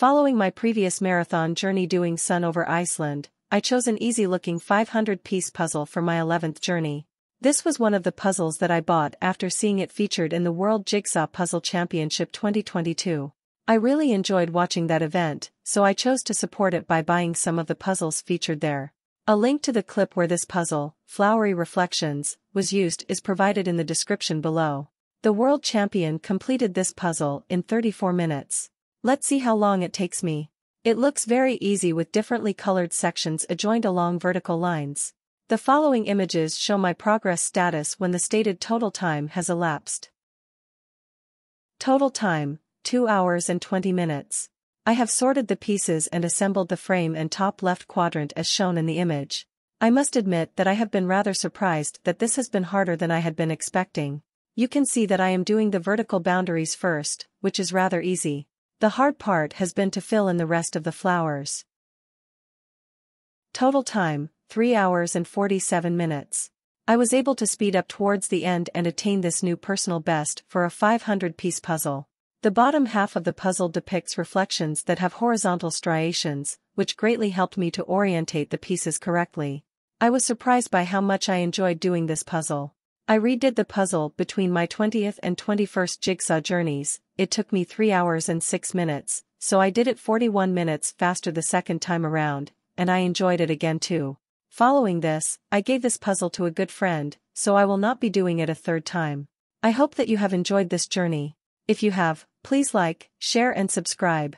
Following my previous marathon journey doing sun over Iceland, I chose an easy-looking 500-piece puzzle for my 11th journey. This was one of the puzzles that I bought after seeing it featured in the World Jigsaw Puzzle Championship 2022. I really enjoyed watching that event, so I chose to support it by buying some of the puzzles featured there. A link to the clip where this puzzle, Flowery Reflections, was used is provided in the description below. The world champion completed this puzzle in 34 minutes. Let's see how long it takes me. It looks very easy with differently colored sections adjoined along vertical lines. The following images show my progress status when the stated total time has elapsed. Total time, 2 hours and 20 minutes. I have sorted the pieces and assembled the frame and top left quadrant as shown in the image. I must admit that I have been rather surprised that this has been harder than I had been expecting. You can see that I am doing the vertical boundaries first, which is rather easy. The hard part has been to fill in the rest of the flowers. Total time, 3 hours and 47 minutes. I was able to speed up towards the end and attain this new personal best for a 500-piece puzzle. The bottom half of the puzzle depicts reflections that have horizontal striations, which greatly helped me to orientate the pieces correctly. I was surprised by how much I enjoyed doing this puzzle. I redid the puzzle between my 20th and 21st jigsaw journeys, it took me 3 hours and 6 minutes, so I did it 41 minutes faster the second time around, and I enjoyed it again too. Following this, I gave this puzzle to a good friend, so I will not be doing it a third time. I hope that you have enjoyed this journey. If you have, please like, share and subscribe.